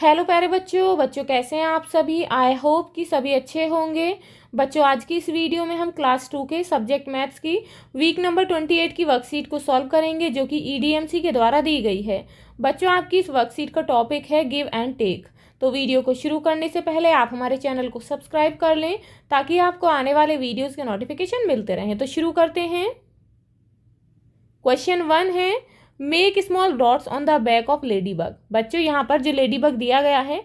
hello प्यारे बच्चों बच्चों कैसे हैं आप सभी आई होप कि सभी अच्छे होंगे बच्चों आज की इस वीडियो में हम क्लास टू के सब्जेक्ट मैथ्स की वीक नंबर ट्वेंटी एट की वर्कशीट को सॉल्व करेंगे जो कि ईडीएमसी e के द्वारा दी गई है बच्चों आपकी इस वर्कशीट का टॉपिक है गिव एंड टेक तो वीडियो को शुरू करने से पहले आप हमारे चैनल को सब्सक्राइब कर लें ताकि आपको आने वाले वीडियोज़ के नोटिफिकेशन मिलते रहें तो शुरू करते हैं क्वेश्चन वन है make small dots on the back of lady bug बच्चों यहाँ पर जो लेडी बग दिया गया है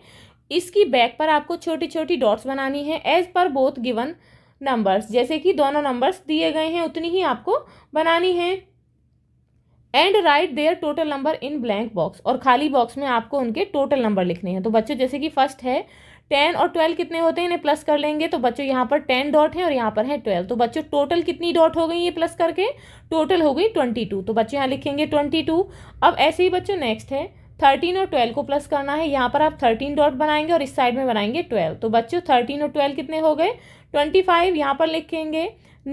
इसकी बैक पर आपको छोटी छोटी डॉट्स बनानी है as per both given numbers जैसे कि दोनों नंबर्स दिए गए हैं उतनी ही आपको बनानी है and write there total number in blank box और खाली बॉक्स में आपको उनके टोटल नंबर लिखने हैं तो बच्चों जैसे कि फर्स्ट है टेन और ट्वेल्व कितने होते हैं इन्हें प्लस कर लेंगे तो बच्चों यहाँ पर टेन डॉट है और यहाँ पर है ट्वेल्व तो बच्चों टोटल कितनी डॉट हो गई ये प्लस करके टोटल हो गई ट्वेंटी टू तो बच्चे यहाँ लिखेंगे ट्वेंटी टू अब ऐसे ही बच्चों नेक्स्ट है थर्टीन और ट्वेल्व को प्लस करना है यहाँ पर आप थर्टीन डॉट बनाएंगे और इस साइड में बनाएंगे ट्वेल्व तो बच्चों थर्टीन और ट्वेल्व कितने हो गए ट्वेंटी फाइव यहाँ पर लिखेंगे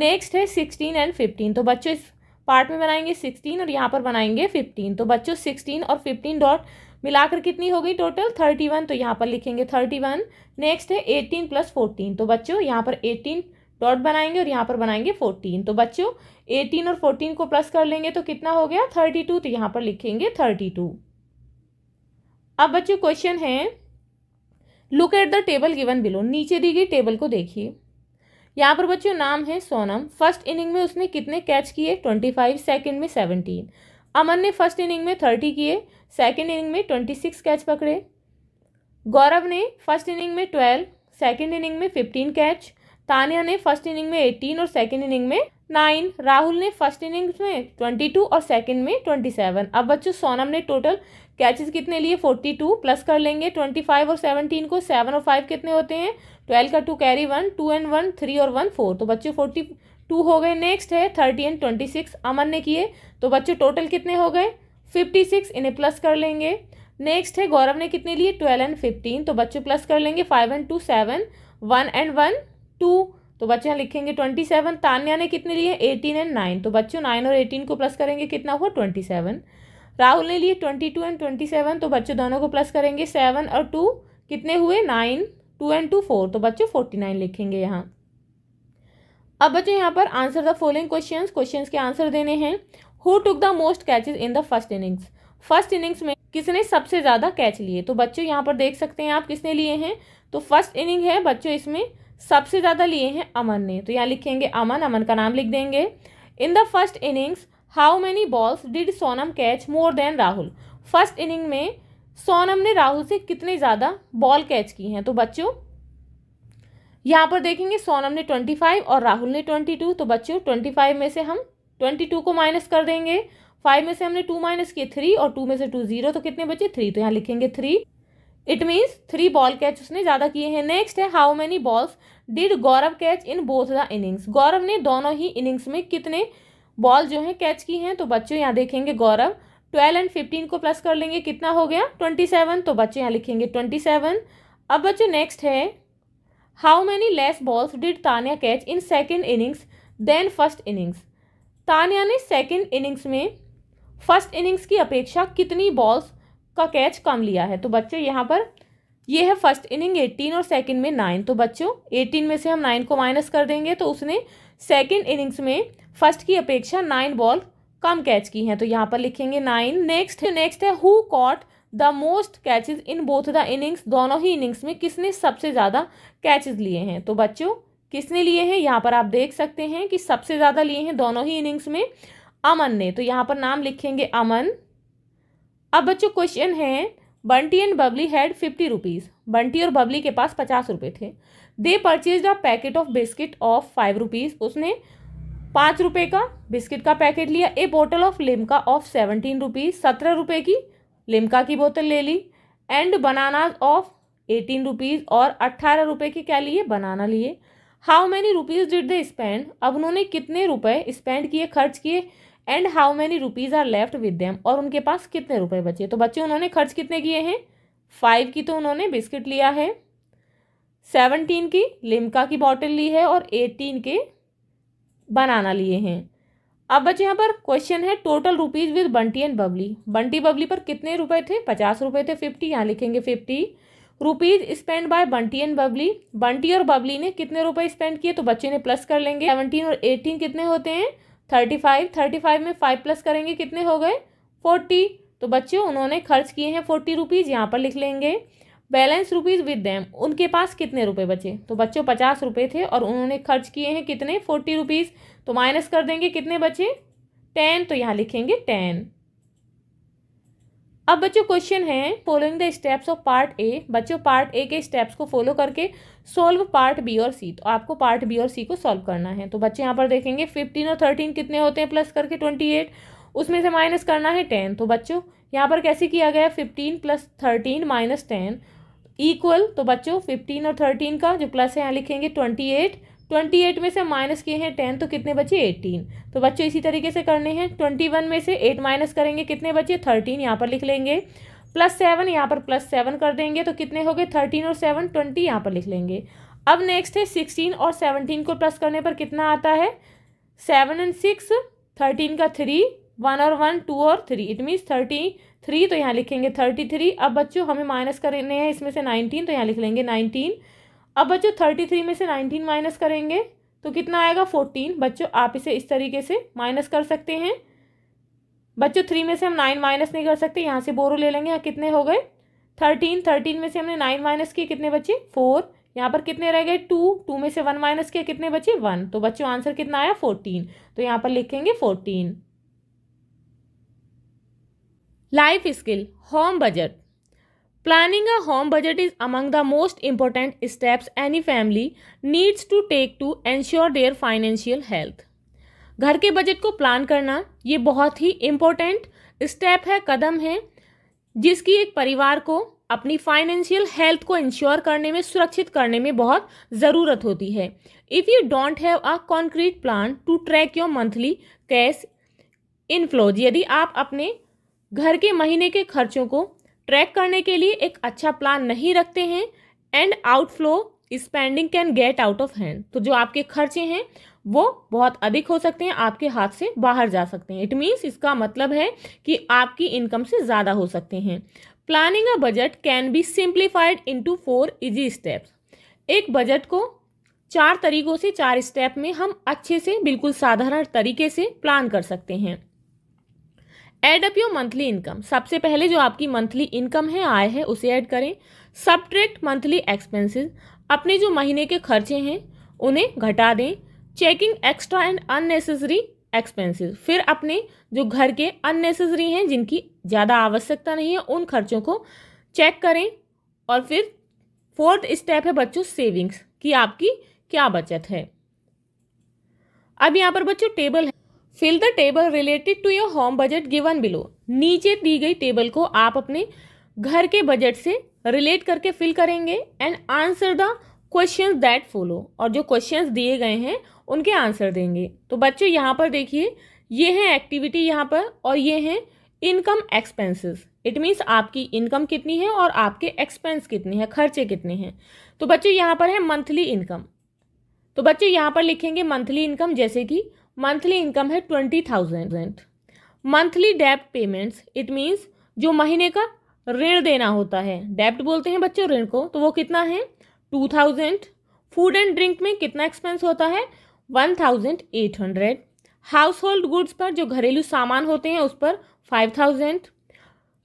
नेक्स्ट है सिक्सटीन एंड फिफ्टीन तो बच्चों इस पार्ट में बनाएंगे सिक्सटीन और यहाँ पर बनाएंगे फिफ्टीन तो बच्चों सिक्सटीन और फिफ्टीन डॉट मिलाकर कितनी हो गई टोटल थर्टी वन तो यहाँ पर लिखेंगे थर्टी वन नेक्स्ट है एटीन प्लस फोर्टीन तो बच्चों यहाँ पर एटीन डॉट बनाएंगे और यहाँ पर बनाएंगे फोर्टीन तो बच्चों एटीन और फोर्टीन को प्लस कर लेंगे तो कितना हो गया थर्टी टू तो यहाँ पर लिखेंगे थर्टी टू अब बच्चों क्वेश्चन है look at the table given below नीचे दी गई टेबल को देखिए यहाँ पर बच्चों नाम है सोनम फर्स्ट इनिंग में उसने कितने कैच किए ट्वेंटी फाइव सेकेंड में सेवनटीन अमन ने फर्स्ट इनिंग में थर्टी किए सेकेंड इनिंग में ट्वेंटी सिक्स कैच पकड़े गौरव ने फर्स्ट इनिंग में ट्वेल्व सेकेंड इनिंग में फिफ्टीन कैच तानिया ने फर्स्ट इनिंग में एटीन और सेकेंड इनिंग में नाइन राहुल ने फर्स्ट इनिंग में ट्वेंटी टू और सेकेंड में ट्वेंटी सेवन अब बच्चों सोनम ने टोटल कैचेस कितने लिए फोर्टी टू प्लस कर लेंगे ट्वेंटी फाइव और सेवनटीन को सेवन और फाइव कितने होते हैं ट्वेल्व का two carry one two and one three और वन फोर तो बच्चे फोर्टी टू हो गए नेक्स्ट है thirty and twenty six Aman ने किए तो बच्चे टोटल कितने हो गए फिफ्टी सिक्स इन्हें प्लस कर लेंगे नेक्स्ट है गौरव ने कितने लिए ट्वेल्व एंड फिफ्टीन तो बच्चे प्लस कर लेंगे five and two seven one and one two तो बच्चे यहाँ लिखेंगे ट्वेंटी सेवन तान्या ने कितने लिए एटीन एंड नाइन तो बच्चों नाइन और एटीन को प्लस करेंगे कितना हुआ ट्वेंटी सेवन राहुल ने लिए twenty two and twenty seven तो बच्चों दोनों को प्लस करेंगे सेवन और टू कितने हुए nine two and two four तो बच्चों फोर्टी नाइन लिखेंगे यहाँ अब बच्चों यहाँ पर answer the following question question के आंसर देने हैं who took the most catches in the first innings first innings में किसने सबसे ज़्यादा कैच लिए तो बच्चों यहाँ पर देख सकते हैं आप किसने लिए हैं तो फर्स्ट इनिंग है बच्चों इसमें सबसे ज़्यादा लिए हैं अमन ने तो यहाँ लिखेंगे अमन अमन का नाम लिख देंगे in the first innings how many balls did Sonam catch more than Rahul first inning में सोनम ने राहुल से कितने ज़्यादा बॉल कैच की हैं तो बच्चों यहाँ पर देखेंगे सोनम ने ट्वेंटी फाइव और राहुल ने ट्वेंटी टू तो बच्चों ट्वेंटी फाइव में से हम ट्वेंटी टू को माइनस कर देंगे फाइव में से हमने टू माइनस किए थ्री और टू में से टू जीरो तो कितने बचे थ्री तो यहाँ लिखेंगे three it means three ball catch उसने ज़्यादा किए हैं नेक्स्ट है how many balls did Gaurav catch in both the innings Gaurav ने दोनों ही इनिंग्स में कितने बॉल जो है कैच की हैं तो बच्चों यहाँ देखेंगे गौरव ट्वेल्व एंड फिफ्टीन को प्लस कर लेंगे कितना हो गया ट्वेंटी सेवन तो बच्चे यहाँ लिखेंगे ट्वेंटी सेवन अब बच्चों नेक्स्ट है how many less balls did Tania catch in second innings than first innings Tania ने सेकेंड इनिंग्स में फर्स्ट इनिंग्स की अपेक्षा कितनी बॉल्स का कैच कम लिया है तो बच्चों यहाँ पर ये है फर्स्ट इनिंग एटीन और सेकेंड में नाइन तो बच्चों एटीन में से हम नाइन को माइनस कर देंगे तो उसने सेकेंड इनिंग्स में फर्स्ट की अपेक्षा नाइन बॉल कम कैच की हैं तो यहाँ पर लिखेंगे नाइन नेक्स्ट नेक्स्ट है who caught the most catches in both the innings दोनों ही इनिंग्स में किसने सबसे ज़्यादा कैचेज लिए हैं तो बच्चों किसने लिए हैं यहाँ पर आप देख सकते हैं कि सबसे ज़्यादा लिए हैं दोनों ही इनिंग्स में अमन ने तो यहाँ पर नाम लिखेंगे अमन अब बच्चों क्वेश्चन है Bunty and Babli had fifty rupees Bunty और बबली के पास पचास रुपये थे they purchase a packet of biscuit of five rupees उसने पाँच रुपये का बिस्किट का पैकेट लिया a bottle of Limca of seventeen rupees सत्रह रुपये की लिमका की बोतल ले ली and banana of eighteen rupees और अट्ठारह रुपए के क्या लिए बनाना लिए how many rupees did they spend अब उन्होंने कितने रुपए स्पेंड किए खर्च किए and how many rupees are left with them और उनके पास कितने रुपए बचे तो बच्चे उन्होंने खर्च कितने किए हैं फाइव की तो उन्होंने बिस्किट लिया है सेवनटीन की लिमका की बॉटल ली है और एटीन के बनाना लिए हैं अब बच्चे यहाँ पर क्वेश्चन है total rupees with Bunty and Babli Bunty Babli पर कितने रुपए थे पचास रुपए थे फिफ्टी यहाँ लिखेंगे fifty rupees spend by Bunty and Babli Bunty और बबली ने कितने रुपए स्पेंड किए तो बच्चे ने प्लस कर लेंगे सेवनटीन और एटीन कितने होते हैं थर्टी फाइव थर्टी फाइव में फाइव प्लस करेंगे कितने हो गए फोर्टी तो बच्चे उन्होंने खर्च किए हैं फोर्टी रुपीज़ यहाँ पर लिख लेंगे बैलेंस रुपीज़ विद दैम उनके पास कितने रुपए बचे तो बच्चों पचास रुपए थे और उन्होंने खर्च किए हैं कितने फोर्टी रुपीज़ तो माइनस कर देंगे कितने बचे टेन तो यहाँ लिखेंगे टेन अब बच्चों क्वेश्चन है following the steps of part A बच्चों पार्ट ए के स्टेप्स को फॉलो करके सॉल्व पार्ट बी और सी तो आपको पार्ट बी और सी को सॉल्व करना है तो बच्चे यहाँ पर देखेंगे फिफ्टीन और थर्टीन कितने होते हैं प्लस करके ट्वेंटी एट उसमें से माइनस करना है टेन तो बच्चों यहाँ पर कैसे किया गया fifteen plus thirteen minus ten equal तो बच्चों फिफ्टीन और थर्टीन का जो प्लस है यहाँ लिखेंगे ट्वेंटी एट ट्वेंटी एट में से माइनस किए हैं टेन तो कितने बचे एटीन तो बच्चों इसी तरीके से करने हैं ट्वेंटी वन में से एट माइनस करेंगे कितने बचे थर्टीन यहाँ पर लिख लेंगे प्लस सेवन यहाँ पर प्लस सेवन कर देंगे तो कितने हो गए थर्टीन और सेवन ट्वेंटी यहाँ पर लिख लेंगे अब नेक्स्ट है सिक्सटीन और सेवनटीन को प्लस करने पर कितना आता है सेवन एंड सिक्स थर्टीन का थ्री वन और वन टू और three it means thirty three तो यहाँ लिखेंगे थर्टी थ्री अब बच्चों हमें माइनस करने हैं इसमें से नाइनटीन तो यहाँ लिख लेंगे नाइनटीन अब बच्चों थर्टी थ्री में से नाइनटीन माइनस करेंगे तो कितना आएगा फोर्टीन बच्चों आप इसे इस तरीके से माइनस कर सकते हैं बच्चों थ्री में से हम नाइन माइनस नहीं कर सकते यहाँ से बोरो ले लेंगे यहाँ कितने हो गए थर्टीन थर्टीन में से हमने नाइन माइनस किए कितने बच्चे फोर यहाँ पर कितने रह गए टू टू में से वन माइनस किया कितने बचे वन तो बच्चों आंसर कितना आया फोर्टीन तो यहाँ पर लिखेंगे fourteen life skill home budget planning a home budget is among the most important steps any family needs to take to ensure their financial health घर के बजट को प्लान करना ये बहुत ही इम्पोर्टेंट स्टेप है कदम है जिसकी एक परिवार को अपनी फाइनेंशियल हेल्थ को इंश्योर करने में सुरक्षित करने में बहुत ज़रूरत होती है if you don't have a concrete plan to track your monthly cash inflows यदि आप अपने घर के महीने के खर्चों को ट्रैक करने के लिए एक अच्छा प्लान नहीं रखते हैं and outflow spending can get out of hand तो जो आपके खर्चे हैं वो बहुत अधिक हो सकते हैं आपके हाथ से बाहर जा सकते हैं इट मीन्स इसका मतलब है कि आपकी इनकम से ज़्यादा हो सकते हैं planning a budget can be simplified to four easy steps एक बजट को चार तरीकों से चार स्टेप में हम अच्छे से बिल्कुल साधारण तरीके से प्लान कर सकते हैं add up your monthly income सबसे पहले जो आपकी मंथली इनकम है आय है उसे ऐड करें सब्ट्रैक्ट मंथली एक्सपेंसेस अपने जो महीने के खर्चे हैं उन्हें घटा दें checking extra and unnecessary expenses फिर अपने जो घर के अननेसेसरी हैं जिनकी ज़्यादा आवश्यकता नहीं है उन खर्चों को चेक करें और फिर फोर्थ स्टेप है बच्चों सेविंग्स की आपकी क्या बचत है अब यहाँ पर बच्चों टेबल है fill the table related to your home budget given below नीचे दी गई टेबल को आप अपने घर के बजट से रिलेट करके फिल करेंगे and answer the question that follow और जो क्वेश्चन दिए गए हैं उनके आंसर देंगे तो बच्चों यहाँ पर देखिए ये है एक्टिविटी यहाँ पर और ये हैं इनकम एक्सपेंसेस इट मीन्स आपकी इनकम कितनी है और आपके एक्सपेंस कितने हैं खर्चे कितने हैं तो बच्चों यहाँ पर है मंथली इनकम तो बच्चे यहाँ पर लिखेंगे मंथली इनकम जैसे कि मंथली इनकम है ट्वेंटी थाउजेंड मंथली डेप्ट पेमेंट्स इट मीन्स जो महीने का ऋण देना होता है डेप्ट बोलते हैं बच्चों ऋण को तो वो कितना है two thousand food and drink में कितना एक्सपेंस होता है one thousand eight hundred household goods पर जो घरेलू सामान होते हैं उस पर फाइव थाउजेंड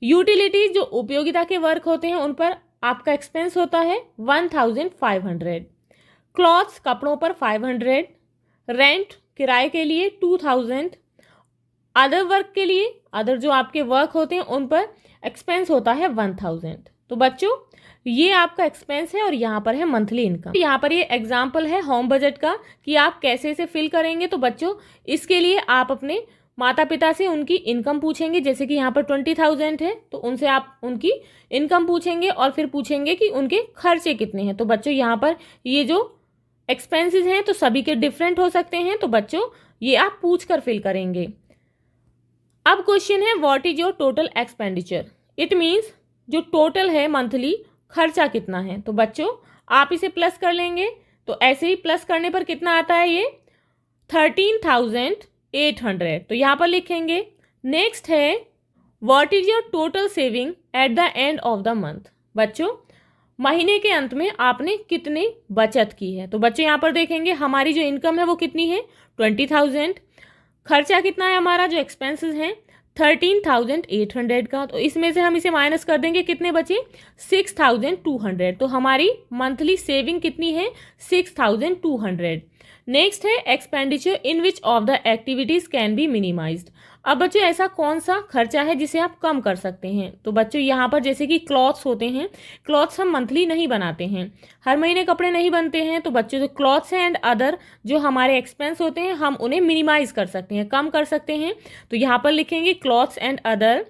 यूटिलिटीज जो उपयोगिता के वर्क होते हैं उन पर आपका एक्सपेंस होता है one thousand five hundred clothes कपड़ों पर फाइव हंड्रेड रेंट किराए के लिए टू थाउजेंड अदर वर्क के लिए अदर जो आपके वर्क होते हैं उन पर एक्सपेंस होता है वन थाउजेंड तो बच्चों ये आपका एक्सपेंस है और यहाँ पर है मंथली इनकम यहाँ पर ये एग्जाम्पल है होम बजट का कि आप कैसे इसे फिल करेंगे तो बच्चों इसके लिए आप अपने माता पिता से उनकी इनकम पूछेंगे जैसे कि यहाँ पर ट्वेंटी थाउजेंड है तो उनसे आप उनकी इनकम पूछेंगे और फिर पूछेंगे कि उनके खर्चे कितने हैं तो बच्चों यहाँ पर ये जो एक्सपेंसेस हैं तो सभी के डिफरेंट हो सकते हैं तो बच्चों ये आप पूछ कर फिल करेंगे अब क्वेश्चन है what is your total expenditure it means जो टोटल है मंथली खर्चा कितना है तो बच्चों आप इसे प्लस कर लेंगे तो ऐसे ही प्लस करने पर कितना आता है ये थर्टीन थाउजेंड एट हंड्रेड तो यहाँ पर लिखेंगे नेक्स्ट है what is your total saving at the end of the month बच्चों महीने के अंत में आपने कितनी बचत की है तो बच्चे यहाँ पर देखेंगे हमारी जो इनकम है वो कितनी है ट्वेंटी थाउजेंड खर्चा कितना है हमारा जो एक्सपेंसेस हैं थर्टीन थाउजेंड एट हंड्रेड का तो इसमें से हम इसे माइनस कर देंगे कितने बचे सिक्स थाउजेंड टू हंड्रेड तो हमारी मंथली सेविंग कितनी है six thousand two hundred next है expenditure in which of the activities can be minimised अब बच्चों ऐसा कौन सा खर्चा है जिसे आप कम कर सकते हैं तो बच्चों यहाँ पर जैसे कि क्लॉथ्स होते हैं क्लॉथ्स हम मंथली नहीं बनाते हैं हर महीने कपड़े नहीं बनते हैं तो बच्चों जो क्लॉथ्स हैं एंड अदर जो हमारे एक्सपेंस होते हैं हम उन्हें मिनिमाइज कर सकते हैं कम कर सकते हैं तो यहाँ पर लिखेंगे clothes and other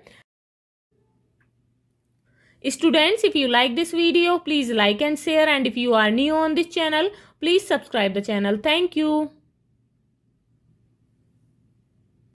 students if you like this video please like and share and if you are new on this channel please subscribe the channel thank you